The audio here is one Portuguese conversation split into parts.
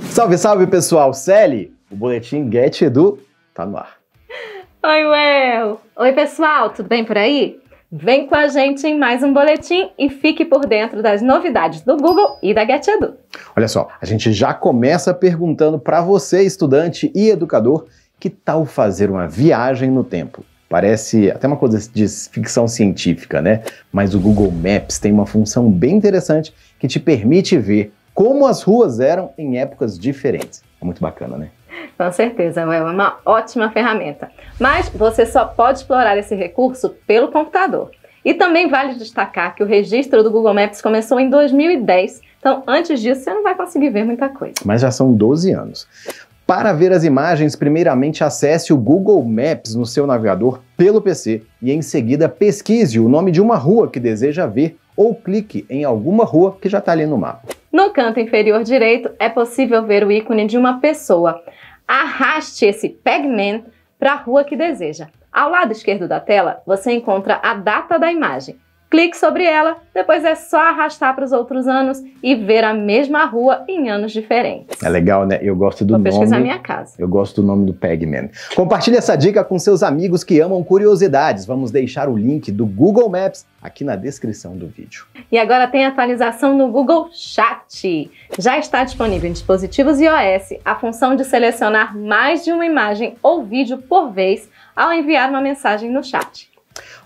Salve, salve pessoal! Celi, o boletim Get Edu tá no ar. Oi, Well! Oi, pessoal, tudo bem por aí? Vem com a gente em mais um boletim e fique por dentro das novidades do Google e da Get Edu. Olha só, a gente já começa perguntando para você, estudante e educador, que tal fazer uma viagem no tempo? Parece até uma coisa de ficção científica, né? Mas o Google Maps tem uma função bem interessante que te permite ver como as ruas eram em épocas diferentes. É muito bacana, né? Com certeza, é uma ótima ferramenta. Mas você só pode explorar esse recurso pelo computador. E também vale destacar que o registro do Google Maps começou em 2010, então antes disso você não vai conseguir ver muita coisa. Mas já são 12 anos. Para ver as imagens, primeiramente acesse o Google Maps no seu navegador pelo PC e em seguida pesquise o nome de uma rua que deseja ver ou clique em alguma rua que já está ali no mapa. No canto inferior direito é possível ver o ícone de uma pessoa. Arraste esse Pegman para a rua que deseja. Ao lado esquerdo da tela, você encontra a data da imagem clique sobre ela, depois é só arrastar para os outros anos e ver a mesma rua em anos diferentes. É legal, né? Eu gosto do Vou nome. Vou pesquisar minha casa. Eu gosto do nome do Pegman. Compartilhe essa dica com seus amigos que amam curiosidades. Vamos deixar o link do Google Maps aqui na descrição do vídeo. E agora tem atualização no Google Chat. Já está disponível em dispositivos iOS a função de selecionar mais de uma imagem ou vídeo por vez ao enviar uma mensagem no chat.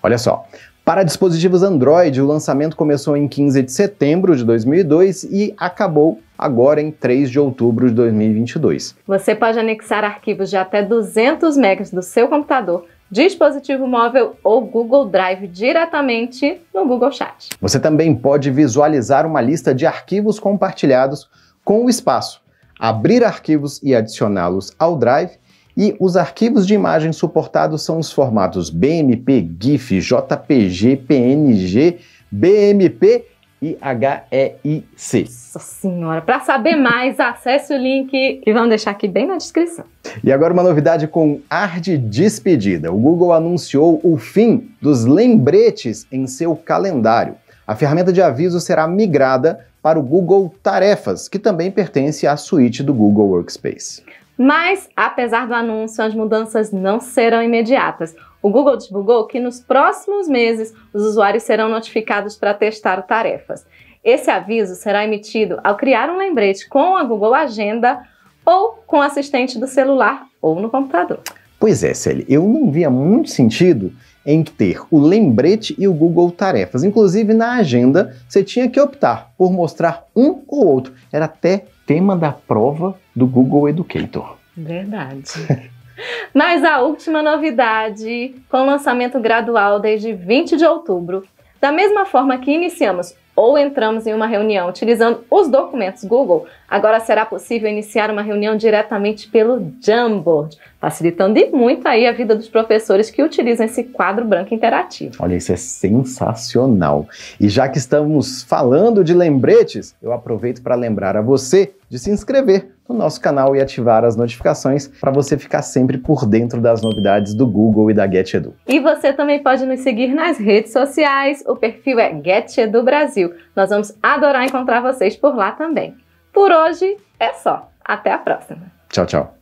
Olha só, para dispositivos Android, o lançamento começou em 15 de setembro de 2002 e acabou agora em 3 de outubro de 2022. Você pode anexar arquivos de até 200 MB do seu computador dispositivo móvel ou Google Drive diretamente no Google Chat. Você também pode visualizar uma lista de arquivos compartilhados com o espaço, abrir arquivos e adicioná-los ao Drive e os arquivos de imagem suportados são os formatos BMP, GIF, JPG, PNG, BMP e HEIC. Nossa senhora, para saber mais, acesse o link que vamos deixar aqui bem na descrição. E agora uma novidade com ar de despedida. O Google anunciou o fim dos lembretes em seu calendário. A ferramenta de aviso será migrada para o Google Tarefas, que também pertence à suíte do Google Workspace. Mas, apesar do anúncio, as mudanças não serão imediatas. O Google divulgou que nos próximos meses os usuários serão notificados para testar tarefas. Esse aviso será emitido ao criar um lembrete com a Google Agenda ou com o assistente do celular ou no computador. Pois é, Sally, eu não via muito sentido em ter o lembrete e o Google Tarefas. Inclusive, na agenda, você tinha que optar por mostrar um ou outro. Era até tema da prova do Google Educator. Verdade. Mas a última novidade, com lançamento gradual desde 20 de outubro, da mesma forma que iniciamos ou entramos em uma reunião utilizando os documentos Google, agora será possível iniciar uma reunião diretamente pelo Jamboard, facilitando e muito aí a vida dos professores que utilizam esse quadro branco interativo. Olha, isso é sensacional. E já que estamos falando de lembretes, eu aproveito para lembrar a você de se inscrever no nosso canal e ativar as notificações para você ficar sempre por dentro das novidades do Google e da GetEdu. E você também pode nos seguir nas redes sociais, o perfil é GetEdu Brasil. Nós vamos adorar encontrar vocês por lá também. Por hoje é só. Até a próxima. Tchau, tchau.